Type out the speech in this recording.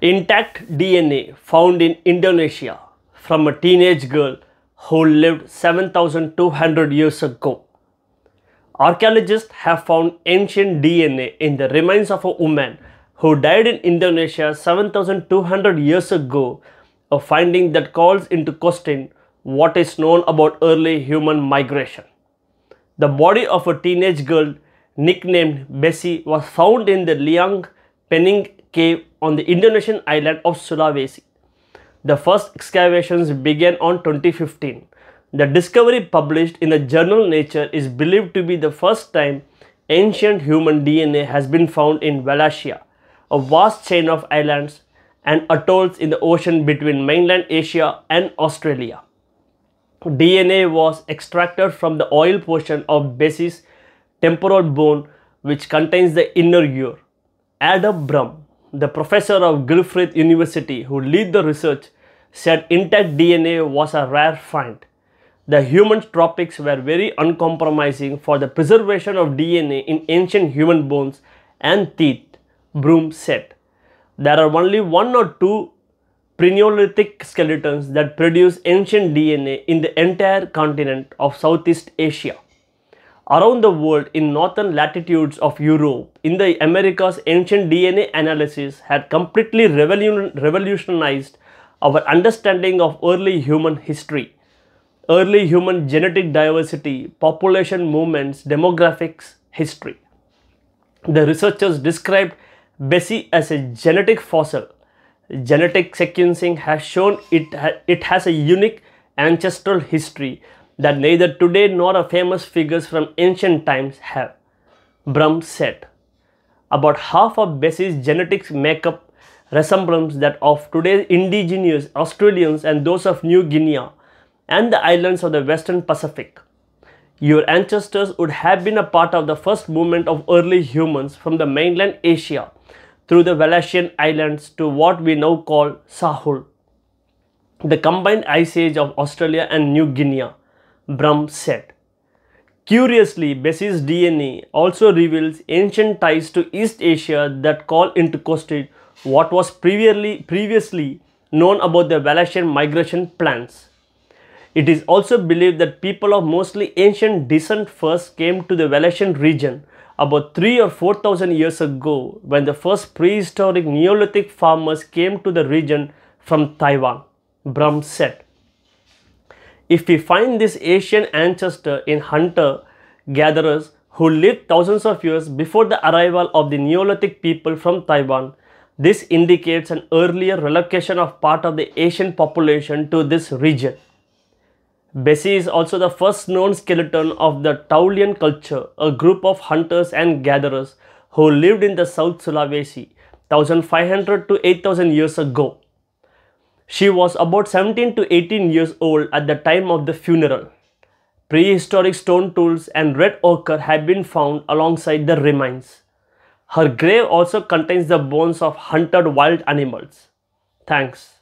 Intact DNA found in Indonesia from a teenage girl who lived 7,200 years ago. Archaeologists have found ancient DNA in the remains of a woman who died in Indonesia 7,200 years ago, a finding that calls into question what is known about early human migration. The body of a teenage girl nicknamed Bessie was found in the Liang Pening cave on the Indonesian island of Sulawesi. The first excavations began on 2015. The discovery published in the journal Nature is believed to be the first time ancient human DNA has been found in Wallachia, a vast chain of islands and atolls in the ocean between mainland Asia and Australia. DNA was extracted from the oil portion of Bessie's temporal bone which contains the inner ear, Adabrum, the professor of Griffith University who lead the research said intact DNA was a rare find. The human tropics were very uncompromising for the preservation of DNA in ancient human bones and teeth, Broom said. There are only one or two Prenolytic skeletons that produce ancient DNA in the entire continent of Southeast Asia around the world in northern latitudes of Europe in the Americas ancient DNA analysis had completely revolutionized our understanding of early human history. Early human genetic diversity, population movements, demographics, history. The researchers described Bessie as a genetic fossil. Genetic sequencing has shown it, ha it has a unique ancestral history that neither today nor our famous figures from ancient times have. Brum said. About half of Bessie's genetics make up resemblance that of today's indigenous Australians and those of New Guinea and the islands of the Western Pacific. Your ancestors would have been a part of the first movement of early humans from the mainland Asia through the Wallachian Islands to what we now call Sahul, the combined ice age of Australia and New Guinea Brahm said. Curiously, Bessie's DNA also reveals ancient ties to East Asia that call into question what was previously, previously known about the Valachian migration plans. It is also believed that people of mostly ancient descent first came to the Valachian region about 3 or 4000 years ago when the first prehistoric Neolithic farmers came to the region from Taiwan, Brahm said. If we find this Asian ancestor in hunter-gatherers who lived thousands of years before the arrival of the Neolithic people from Taiwan, this indicates an earlier relocation of part of the Asian population to this region. Bessie is also the first known skeleton of the Taulian culture, a group of hunters and gatherers who lived in the South Sulawesi 1500 to 8000 years ago. She was about 17 to 18 years old at the time of the funeral. Prehistoric stone tools and red ochre have been found alongside the remains. Her grave also contains the bones of hunted wild animals. Thanks.